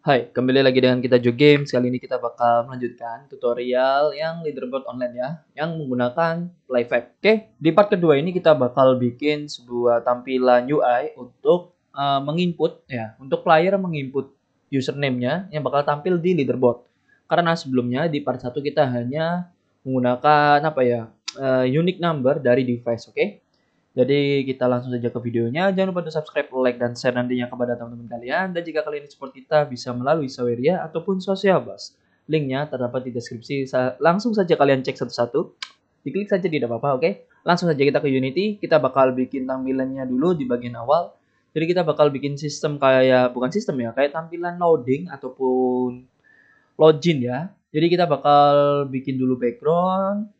Hai, kembali lagi dengan kita Jo Game. Kali ini kita bakal melanjutkan tutorial yang leaderboard online ya, yang menggunakan PlayFab. Oke, di part kedua ini kita bakal bikin sebuah tampilan UI untuk uh, menginput ya, untuk player menginput username-nya yang bakal tampil di leaderboard. Karena sebelumnya di part satu kita hanya menggunakan apa ya, uh, unique number dari device, oke? Okay? Jadi kita langsung saja ke videonya. Jangan lupa untuk subscribe, like, dan share nantinya kepada teman-teman kalian. Dan jika kalian support kita bisa melalui Saweria ataupun Bus. Linknya terdapat di deskripsi. Langsung saja kalian cek satu-satu. Diklik saja tidak apa-apa, oke? Okay? Langsung saja kita ke Unity. Kita bakal bikin tampilannya dulu di bagian awal. Jadi kita bakal bikin sistem kayak, bukan sistem ya, kayak tampilan loading ataupun login ya. Jadi kita bakal bikin dulu background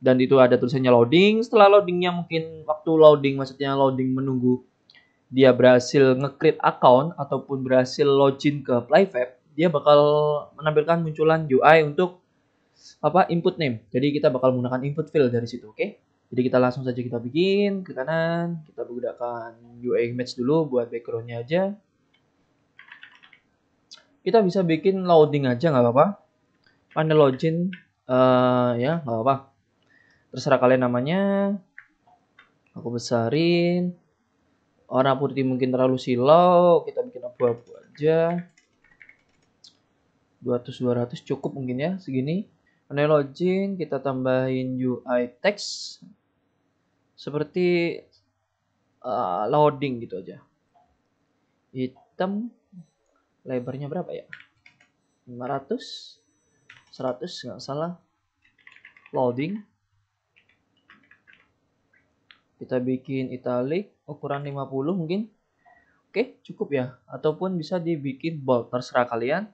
dan itu ada tulisannya loading setelah loadingnya mungkin waktu loading maksudnya loading menunggu dia berhasil nge-create account ataupun berhasil login ke Playfab dia bakal menampilkan munculan UI untuk apa input name jadi kita bakal menggunakan input field dari situ oke okay? jadi kita langsung saja kita bikin ke kanan kita menggunakan UI image dulu buat backgroundnya aja kita bisa bikin loading aja nggak apa-apa panel login uh, ya nggak apa-apa terserah kalian namanya aku besarin orang putih mungkin terlalu silau kita bikin abu-abu aja 200 200 cukup mungkin ya segini Online login kita tambahin UI text seperti uh, loading gitu aja. Hitam lebarnya berapa ya? 500 100 nggak salah. Loading kita bikin italic ukuran 50 mungkin oke cukup ya ataupun bisa dibikin bold terserah kalian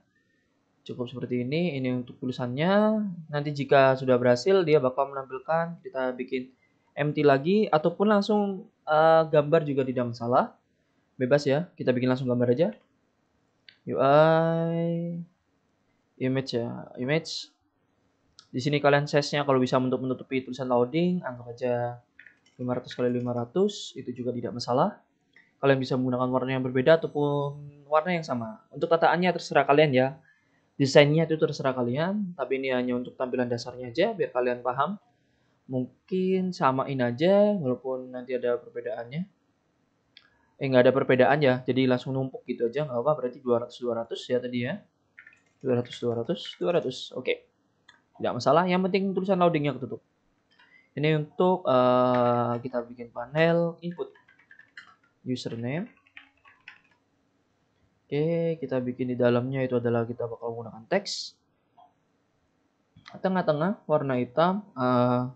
cukup seperti ini ini untuk tulisannya nanti jika sudah berhasil dia bakal menampilkan kita bikin empty lagi ataupun langsung uh, gambar juga tidak masalah bebas ya kita bikin langsung gambar aja UI image ya image di sini kalian size-nya kalau bisa untuk menutupi tulisan loading anggap aja 500 kali 500 itu juga tidak masalah. Kalian bisa menggunakan warna yang berbeda ataupun warna yang sama. Untuk tataannya terserah kalian ya. Desainnya itu terserah kalian, tapi ini hanya untuk tampilan dasarnya aja biar kalian paham. Mungkin samain aja walaupun nanti ada perbedaannya. Eh nggak ada perbedaan ya, jadi langsung numpuk gitu aja nggak apa berarti 200 200 ya tadi ya. 200 200 200. Oke. Okay. Tidak masalah, yang penting tulisan loadingnya ketutup ini untuk uh, kita bikin panel input username oke kita bikin di dalamnya itu adalah kita bakal menggunakan teks tengah-tengah warna hitam uh,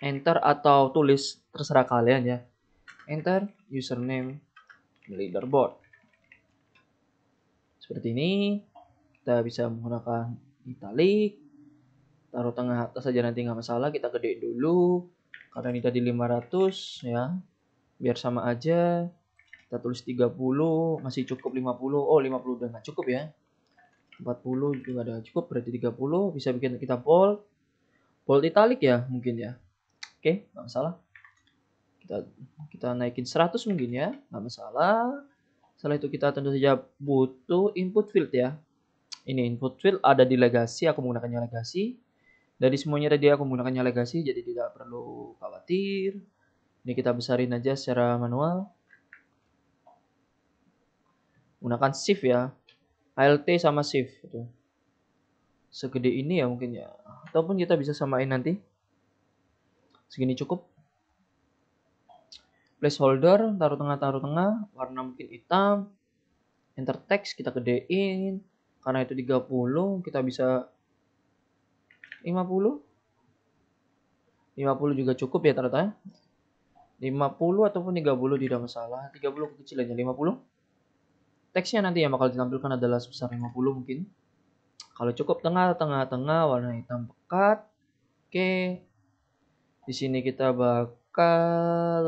enter atau tulis terserah kalian ya enter username leaderboard seperti ini kita bisa menggunakan italic taruh tengah atas aja nanti nggak masalah kita gede dulu karena ini tadi 500 ya biar sama aja kita tulis 30 masih cukup 50 oh 50 udah nggak cukup ya 40 juga ada cukup berarti 30 bisa bikin kita bold bold italic ya mungkin ya oke okay, nggak masalah kita kita naikin 100 mungkin ya nggak masalah setelah itu kita tentu saja butuh input field ya ini input field ada di legasi aku menggunakannya legasi dari semuanya tadi aku menggunakannya legacy jadi tidak perlu khawatir ini kita besarin aja secara manual gunakan shift ya alt sama shift gitu. segede ini ya mungkin ya ataupun kita bisa samain nanti segini cukup placeholder taruh tengah taruh tengah warna mungkin hitam enter text kita gedein karena itu 30 kita bisa 50 50 juga cukup ya ternyata ya 50 ataupun 30 tidak masalah 30 kecil aja 50 teksnya nanti yang bakal ditampilkan adalah sebesar 50 mungkin kalau cukup tengah tengah tengah warna hitam pekat oke di sini kita bakal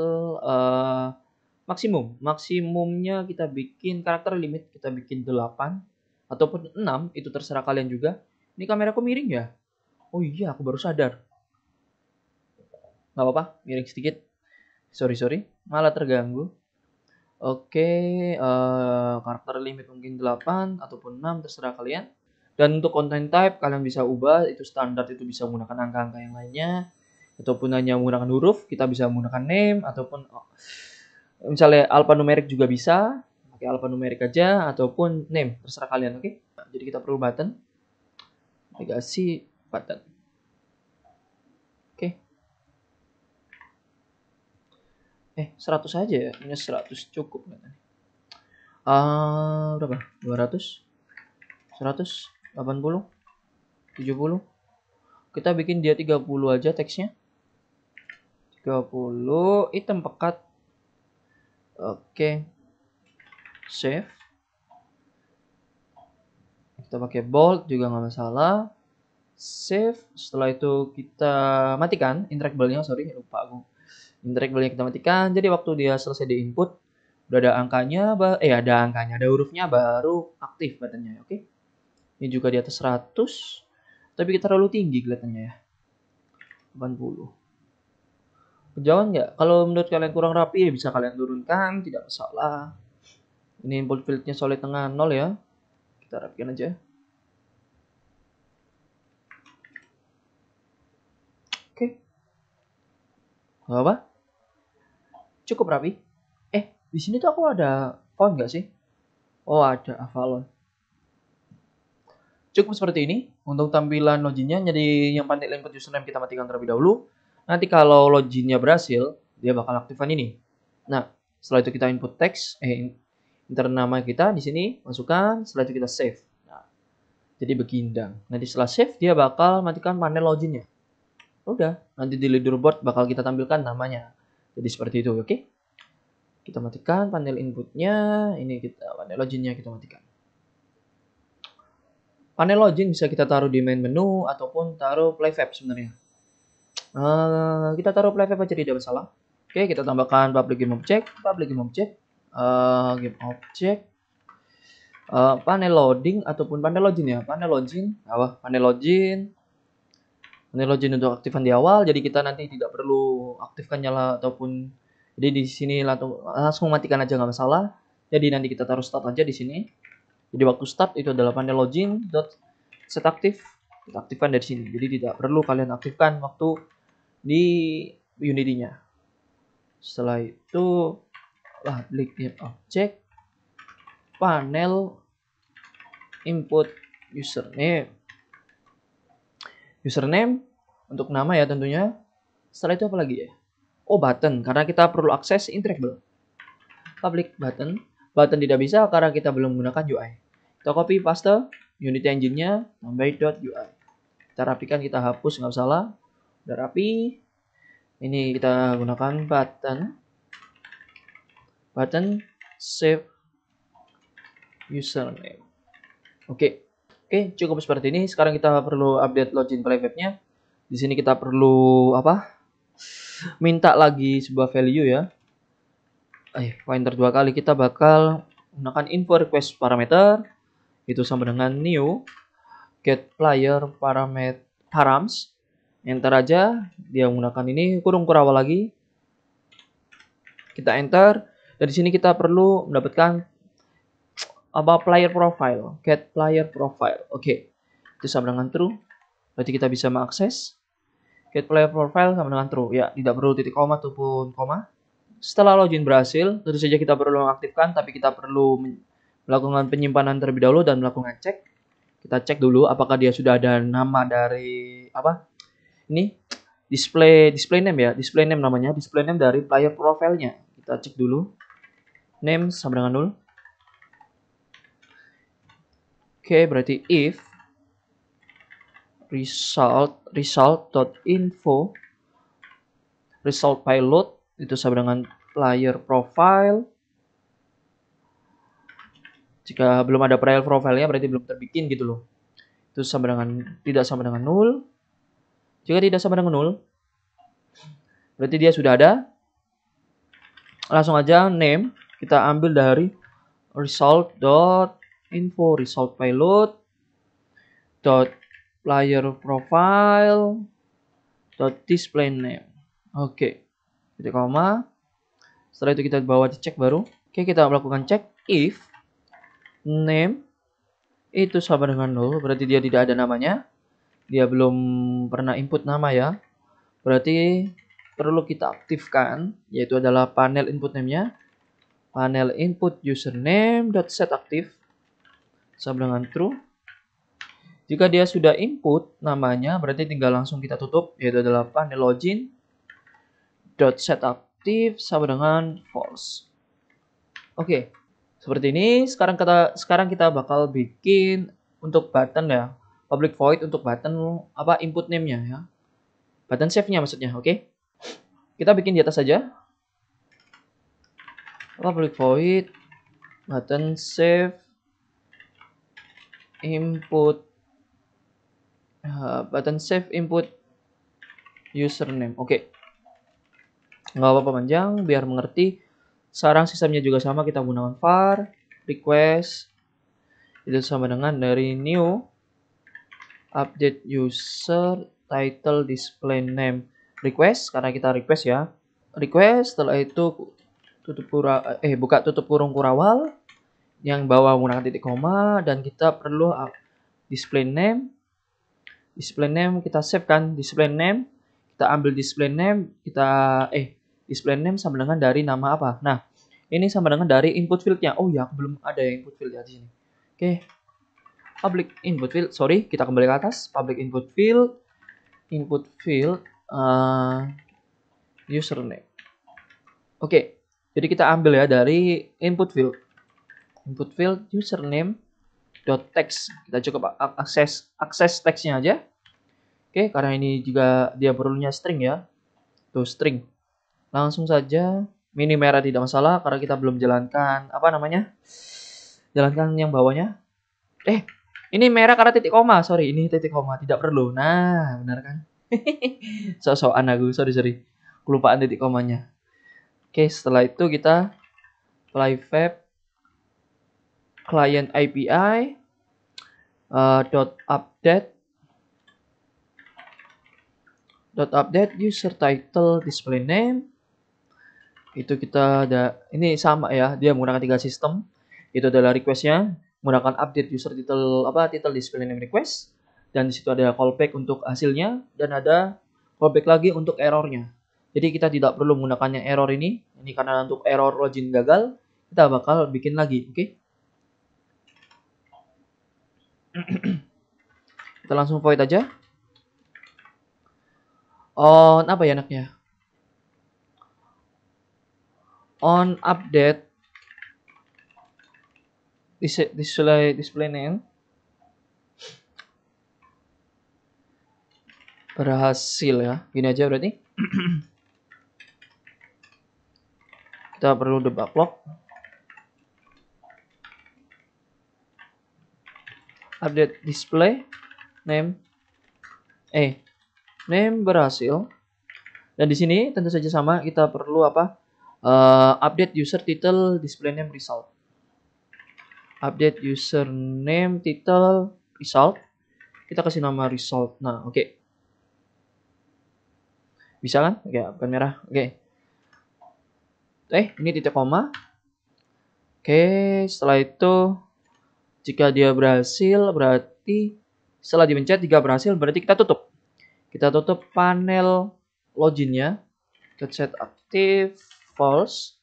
uh, maksimum maksimumnya kita bikin karakter limit kita bikin 8 ataupun 6 itu terserah kalian juga ini kameraku miring ya oh iya aku baru sadar Gak apa-apa miring sedikit sorry sorry malah terganggu oke okay, uh, eh, karakter limit mungkin 8 ataupun 6 terserah kalian dan untuk content type kalian bisa ubah itu standar itu bisa menggunakan angka-angka yang lainnya ataupun hanya menggunakan huruf kita bisa menggunakan name ataupun oh, misalnya alfanumerik juga bisa pakai alfanumerik aja ataupun name terserah kalian oke okay? jadi kita perlu button aplikasi button. Oke. Okay. Eh, 100 aja ya. Ini 100 cukup Uh, berapa? 200? 100? 80? 70? Kita bikin dia 30 aja teksnya. 30 item pekat. Oke. Okay. Save kita pakai bold juga nggak masalah save setelah itu kita matikan interactable-nya sorry lupa aku interactable-nya kita matikan jadi waktu dia selesai di input udah ada angkanya eh ada angkanya ada hurufnya baru aktif buttonnya ya, oke okay? ini juga di atas 100 tapi kita terlalu tinggi kelihatannya ya 80 Jangan nggak kalau menurut kalian kurang rapi ya bisa kalian turunkan tidak masalah ini input fieldnya solid tengah nol ya kita rapikan aja gak apa? Cukup rapi. Eh, di sini tuh aku ada font nggak sih? Oh, ada Avalon. Cukup seperti ini untuk tampilan loginnya. Jadi yang pantik input username kita matikan terlebih dahulu. Nanti kalau loginnya berhasil, dia bakal aktifkan ini. Nah, setelah itu kita input text, eh, internal nama kita di sini masukkan. Setelah itu kita save. Nah, jadi begindang. Nanti setelah save dia bakal matikan panel loginnya. Udah, nanti di leaderboard bakal kita tampilkan namanya. Jadi seperti itu, oke? Okay? Kita matikan panel inputnya, ini kita panel loginnya kita matikan. Panel login bisa kita taruh di main menu ataupun taruh playfab sebenarnya. Uh, kita taruh playfab aja tidak masalah. Oke, okay, kita tambahkan public game object, public game object, uh, game object, uh, panel loading ataupun panel login ya, panel login, apa? Panel login, login untuk aktifkan di awal jadi kita nanti tidak perlu aktifkan nyala ataupun jadi di sini langsung, matikan aja nggak masalah jadi nanti kita taruh start aja di sini jadi waktu start itu adalah panel login dot set aktif kita aktifkan dari sini jadi tidak perlu kalian aktifkan waktu di Unity nya setelah itu lah klik object panel input username username untuk nama ya tentunya. Setelah itu apa lagi ya? Oh, button karena kita perlu akses interactable. Public button. Button tidak bisa karena kita belum menggunakan UI. Kita copy paste unit engine-nya dot .ui. Kita rapikan, kita hapus nggak salah. Udah rapi. Ini kita gunakan button button save username. Oke. Okay. Oke, cukup seperti ini. Sekarang kita perlu update login private-nya. Di sini kita perlu apa? Minta lagi sebuah value ya. Eh, poin terdua kali kita bakal menggunakan info request parameter itu sama dengan new get player parameter params enter aja dia menggunakan ini kurung kurawal lagi kita enter dan di sini kita perlu mendapatkan apa player profile, get player profile. Oke, okay. itu sama dengan true. Berarti kita bisa mengakses get player profile sama dengan true. Ya, tidak perlu titik koma ataupun koma. Setelah login berhasil, tentu saja kita perlu mengaktifkan, tapi kita perlu melakukan penyimpanan terlebih dahulu dan melakukan cek. Kita cek dulu apakah dia sudah ada nama dari apa? Ini display display name ya, display name namanya, display name dari player profile nya Kita cek dulu. Name sama dengan 0 Oke, okay, berarti if result result.info result pilot itu sama dengan player profile. Jika belum ada player profilnya berarti belum terbikin gitu loh. Itu sama dengan tidak sama dengan nol. Jika tidak sama dengan nol, berarti dia sudah ada. Langsung aja name kita ambil dari result info result payload dot player profile dot display name oke okay. titik koma setelah itu kita bawa cek baru oke okay, kita melakukan cek if name itu sama dengan nol berarti dia tidak ada namanya dia belum pernah input nama ya berarti perlu kita aktifkan yaitu adalah panel input name nya panel input username dot set aktif sama dengan true. Jika dia sudah input namanya, berarti tinggal langsung kita tutup, yaitu 8 di login dot set aktif sama dengan false. Oke, seperti ini. Sekarang kita sekarang kita bakal bikin untuk button ya, public void untuk button apa input name-nya ya. Button save-nya maksudnya, oke? Kita bikin di atas saja. Public void button save input uh, button save input username oke okay. nggak apa-apa panjang biar mengerti sekarang sistemnya juga sama kita gunakan var request itu sama dengan dari new update user title display name request karena kita request ya request setelah itu tutup pura eh buka tutup kurung kurawal yang bawah menggunakan titik koma dan kita perlu uh, display name display name kita save kan display name kita ambil display name kita eh display name sama dengan dari nama apa nah ini sama dengan dari input fieldnya oh ya belum ada yang input field ya di sini oke okay. public input field sorry kita kembali ke atas public input field input field uh, username oke okay. jadi kita ambil ya dari input field input field username dot text kita cukup akses akses teksnya aja oke karena ini juga dia perlunya string ya tuh string langsung saja mini merah tidak masalah karena kita belum jalankan apa namanya jalankan yang bawahnya eh ini merah karena titik koma sorry ini titik koma tidak perlu nah benar kan so-so aku sorry sorry kelupaan titik komanya oke setelah itu kita play fab client API uh, dot update dot update user title display name itu kita ada ini sama ya dia menggunakan tiga sistem itu adalah requestnya menggunakan update user title apa title display name request dan disitu ada callback untuk hasilnya dan ada callback lagi untuk errornya jadi kita tidak perlu menggunakannya error ini ini karena untuk error login gagal kita bakal bikin lagi oke okay? Kita langsung void aja. On apa ya anaknya? On update display display name berhasil ya gini aja berarti kita perlu debug log update display name eh name berhasil dan di sini tentu saja sama kita perlu apa uh, update user title display name result update user name title result kita kasih nama result nah oke okay. bisa kan ya bukan merah oke okay. eh ini titik koma oke okay, setelah itu jika dia berhasil, berarti setelah dipencet jika berhasil, berarti kita tutup. Kita tutup panel loginnya. Kita set aktif false.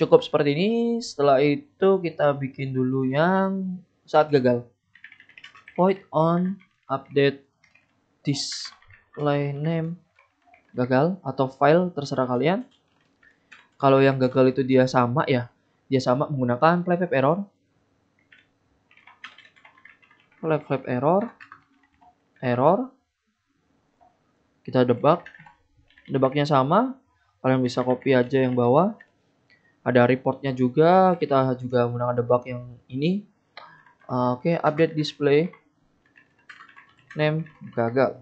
Cukup seperti ini. Setelah itu kita bikin dulu yang saat gagal. Void on update display name gagal atau file terserah kalian. Kalau yang gagal itu dia sama ya, dia sama menggunakan playback error lab lab error error kita debug debugnya sama kalian bisa copy aja yang bawah ada reportnya juga kita juga menggunakan debug yang ini ah, oke okay, update display name gagal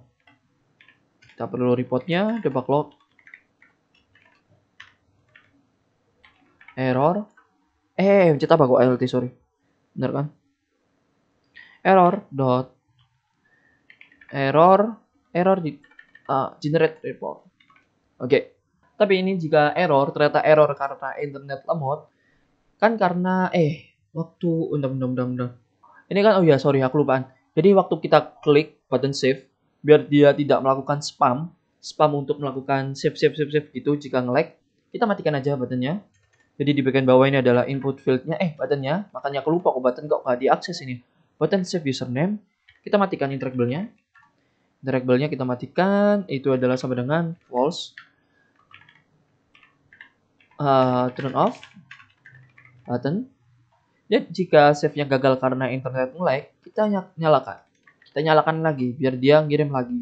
kita perlu reportnya debug log error eh, eh, eh cerita apa kok LT sorry bener kan error dot error error di uh, generate report. Oke. Okay. Tapi ini jika error ternyata error karena internet lemot kan karena eh waktu undang undang undang undang. Ini kan oh ya sorry aku lupa Jadi waktu kita klik button save biar dia tidak melakukan spam spam untuk melakukan save save save save gitu jika ngelag kita matikan aja buttonnya jadi di bagian bawah ini adalah input fieldnya eh buttonnya makanya aku lupa kok button kok nggak diakses ini button save username. Kita matikan interactable-nya. Interactable-nya kita matikan. Itu adalah sama dengan false. Uh, turn off button. Dan jika save nya gagal karena internet mulai, kita nyalakan. Kita nyalakan lagi biar dia ngirim lagi.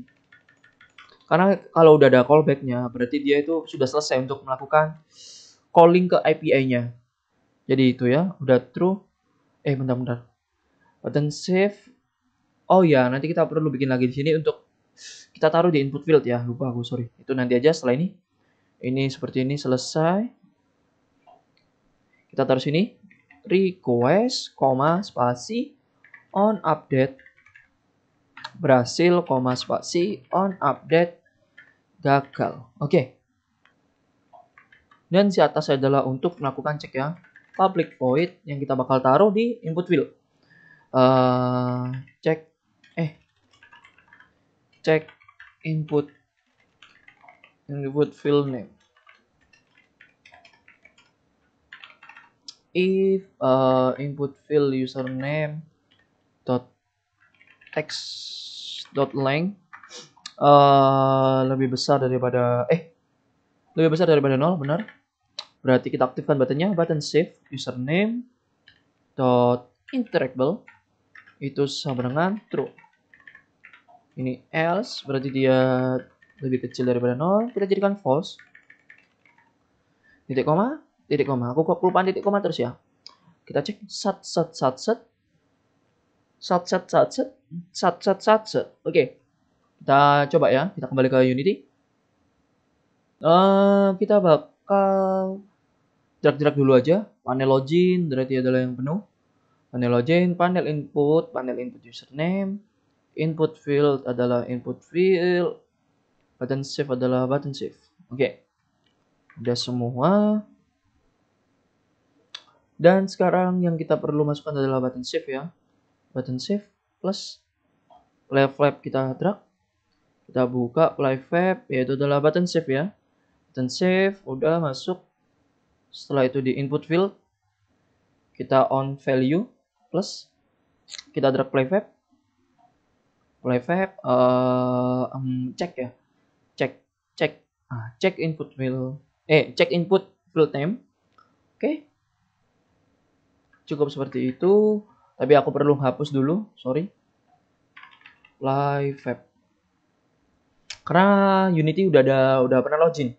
Karena kalau udah ada callback-nya, berarti dia itu sudah selesai untuk melakukan calling ke API-nya. Jadi itu ya, udah true. Eh, bentar-bentar button save oh ya nanti kita perlu bikin lagi di sini untuk kita taruh di input field ya lupa aku sorry itu nanti aja setelah ini ini seperti ini selesai kita taruh sini request koma spasi on update berhasil koma spasi on update gagal oke okay. dan di atas adalah untuk melakukan cek ya public void yang kita bakal taruh di input field uh, cek eh cek input input field name if uh, input field username dot text dot length uh, lebih besar daripada eh lebih besar daripada nol benar berarti kita aktifkan buttonnya button save username dot interactable itu sama dengan true. Ini else berarti dia lebih kecil daripada 0. Kita jadikan false. Titik koma, titik koma. Aku kok kelupaan titik koma terus ya. Kita cek sat sat sat sat sat sat sat sat sat sat sat sat. Oke. Okay. Kita coba ya. Kita kembali ke Unity. Uh, kita bakal jerak-jerak dulu aja. Panel login berarti adalah yang penuh panel login, panel input, panel input username, input field adalah input field, button save adalah button save. Oke, okay. udah semua. Dan sekarang yang kita perlu masukkan adalah button save ya. Button save plus left flap kita drag. Kita buka play flap yaitu adalah button save ya. Button save udah masuk. Setelah itu di input field kita on value plus kita drag playfab playfab uh, eh, um, cek ya cek cek ah, cek input field eh cek input field name oke okay. cukup seperti itu tapi aku perlu hapus dulu sorry playfab karena Unity udah ada udah pernah login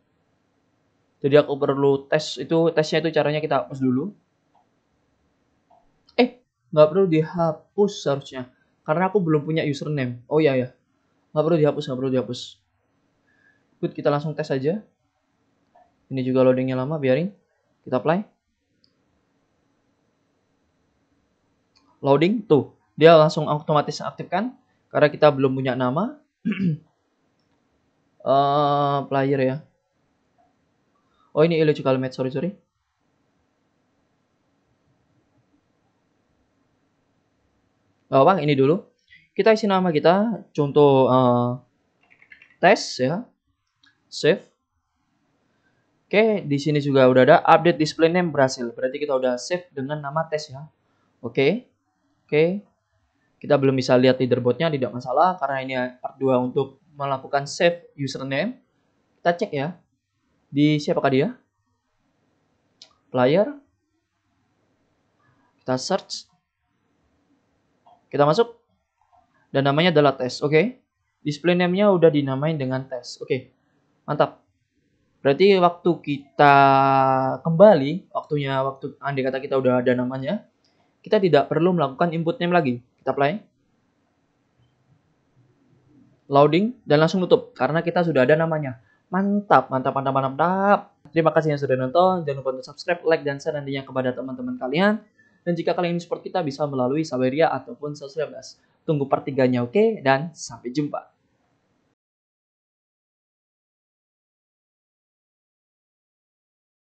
jadi aku perlu tes itu tesnya itu caranya kita hapus dulu nggak perlu dihapus seharusnya karena aku belum punya username oh iya ya nggak perlu dihapus nggak perlu dihapus good kita langsung tes aja ini juga loadingnya lama biarin kita apply loading tuh dia langsung otomatis aktifkan karena kita belum punya nama uh, player ya oh ini illegal match sorry sorry uh, bang ini dulu kita isi nama kita contoh uh, tes ya save Oke, di sini juga udah ada update display name berhasil. Berarti kita udah save dengan nama tes ya. Oke. Oke. Kita belum bisa lihat leaderboardnya, tidak masalah karena ini part 2 untuk melakukan save username. Kita cek ya. Di siapakah dia? Player. Kita search. Kita masuk. Dan namanya adalah tes, oke? Okay? Display name-nya udah dinamain dengan tes, oke? Okay. Mantap. Berarti waktu kita kembali, waktunya waktu andai kata kita udah ada namanya, kita tidak perlu melakukan input name lagi. Kita play. Loading dan langsung tutup karena kita sudah ada namanya. Mantap, mantap, mantap, mantap, mantap. Terima kasih yang sudah nonton. Jangan lupa untuk subscribe, like, dan share nantinya kepada teman-teman kalian. Dan jika kalian ingin support kita bisa melalui Saweria ataupun Sosial Tunggu part 3-nya oke okay? dan sampai jumpa.